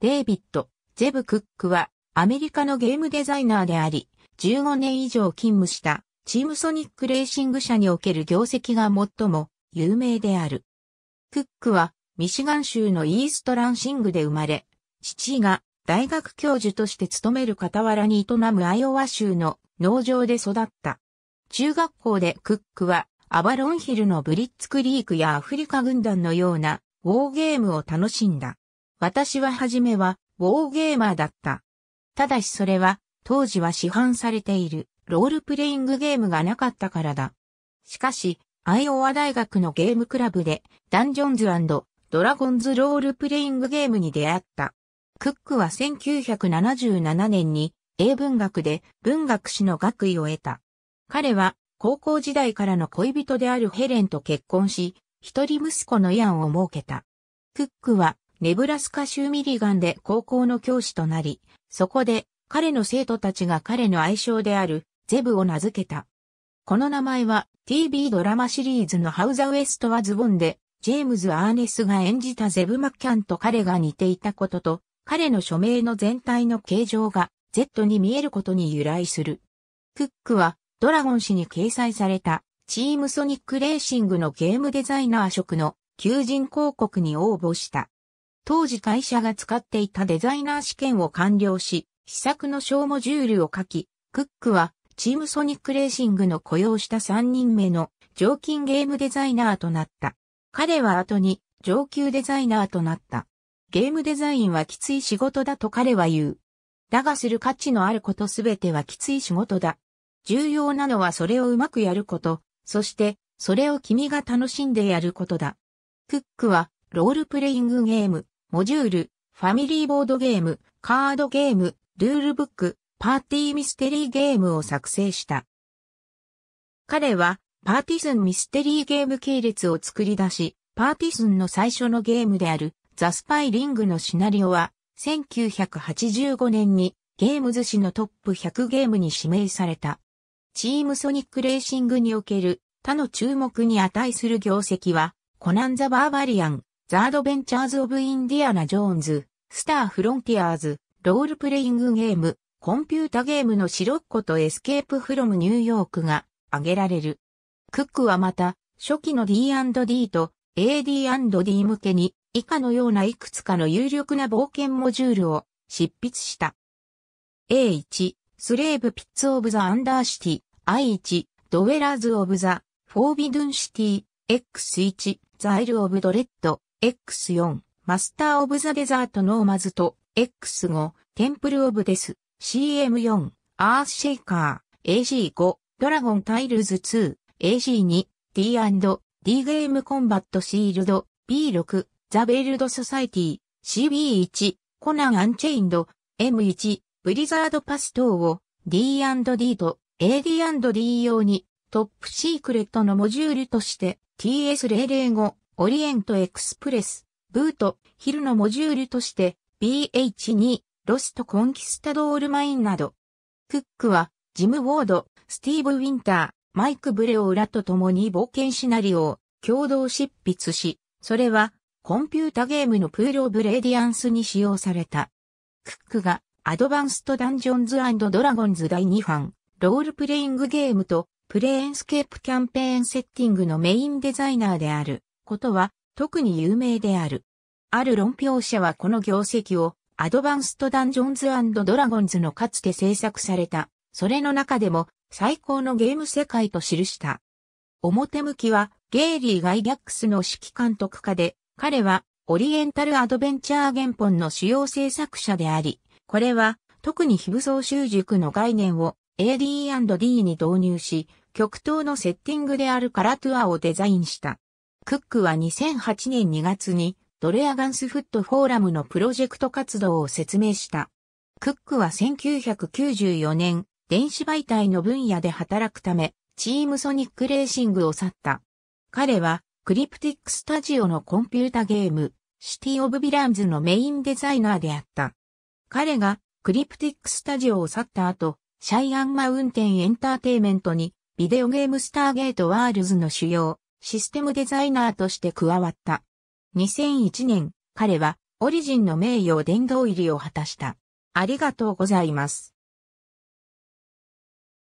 デイビッド・ゼブ・クックはアメリカのゲームデザイナーであり、15年以上勤務したチームソニックレーシング社における業績が最も有名である。クックはミシガン州のイーストランシングで生まれ、父が大学教授として勤める傍らに営むアイオワ州の農場で育った。中学校でクックはアバロンヒルのブリッツクリークやアフリカ軍団のようなウォーゲームを楽しんだ。私は初めは、ウォーゲーマーだった。ただしそれは、当時は市販されている、ロールプレイングゲームがなかったからだ。しかし、アイオワ大学のゲームクラブで、ダンジョンズドラゴンズロールプレイングゲームに出会った。クックは1977年に、英文学で文学士の学位を得た。彼は高校時代からの恋人であるヘレンと結婚し、一人息子のイアンを設けた。クックはネブラスカ州ミリガンで高校の教師となり、そこで彼の生徒たちが彼の愛称であるゼブを名付けた。この名前は TV ドラマシリーズのハウザウエストはズボンで、ジェームズ・アーネスが演じたゼブ・マッキャンと彼が似ていたことと、彼の署名の全体の形状が Z に見えることに由来する。クックはドラゴン誌に掲載されたチームソニックレーシングのゲームデザイナー職の求人広告に応募した。当時会社が使っていたデザイナー試験を完了し、試作の小モジュールを書き、クックはチームソニックレーシングの雇用した3人目の上勤ゲームデザイナーとなった。彼は後に上級デザイナーとなった。ゲームデザインはきつい仕事だと彼は言う。だがする価値のあることすべてはきつい仕事だ。重要なのはそれをうまくやること、そしてそれを君が楽しんでやることだ。クックはロールプレイングゲーム、モジュール、ファミリーボードゲーム、カードゲーム、ルールブック、パーティーミステリーゲームを作成した。彼は、パーティスンミステリーゲーム系列を作り出し、パーティスンの最初のゲームである、ザ・スパイリングのシナリオは、1985年にゲームズ司のトップ100ゲームに指名された。チームソニックレーシングにおける他の注目に値する業績は、コナン・ザ・バーバリアン、ザードベンチャーズ・オブ・インディアナ・ジョーンズ、スター・フロンティアーズ、ロールプレイングゲーム、コンピュータゲームのシロッコとエスケープ・フロム・ニューヨークが挙げられる。クックはまた、初期の D&D と AD&D 向けに以下のようないくつかの有力な冒険モジュールを執筆した。A1、スレーブ・ピッツ・オブ・ザ・アンダーシティ、I1、ドウェラーズ・オブ・ザ・フォービドゥンシティ、X1、ザ・イル・オブ・ドレッド、X4、マスター・オブ・ザ・デザート・ノーマズと、X5、テンプル・オブ・デス、CM4、アース・シェイカー、AG5、ドラゴン・タイルズ2、AG2、D&D ゲーム・コンバット・シールド、B6、ザ・ベールド・ソサイティ、CB1、コナン・アンチェインド、M1、ブリザード・パス等を D&D と AD&D 用にトップシークレットのモジュールとして TS005 オリエントエクスプレス、ブート、ヒルのモジュールとして、BH2、ロストコンキスタドールマインなど。クックは、ジム・ウォード、スティーブ・ウィンター、マイク・ブレオラと共に冒険シナリオを共同執筆し、それは、コンピュータゲームのプール・オブ・レディアンスに使用された。クックが、アドバンスト・ダンジョンズアンドラゴンズ第2版、ロールプレイングゲームと、プレーンスケープキャンペーンセッティングのメインデザイナーである。ことは特に有名である。ある論評者はこの業績をアドバンストダンジョンズドラゴンズのかつて制作された、それの中でも最高のゲーム世界と記した。表向きはゲイリー・ガイギャックスの指揮監督下で、彼はオリエンタルアドベンチャー原本の主要制作者であり、これは特に非武装習熟の概念を AD&D に導入し、極東のセッティングであるカラトゥアをデザインした。クックは2008年2月にドレアガンスフットフォーラムのプロジェクト活動を説明した。クックは1994年、電子媒体の分野で働くため、チームソニックレーシングを去った。彼は、クリプティックスタジオのコンピュータゲーム、シティ・オブ・ビランズのメインデザイナーであった。彼が、クリプティックスタジオを去った後、シャイアン・マウンテン・エンターテイメントに、ビデオゲームスターゲート・ワールズの主要システムデザイナーとして加わった。2001年、彼はオリジンの名誉殿堂入りを果たした。ありがとうございます。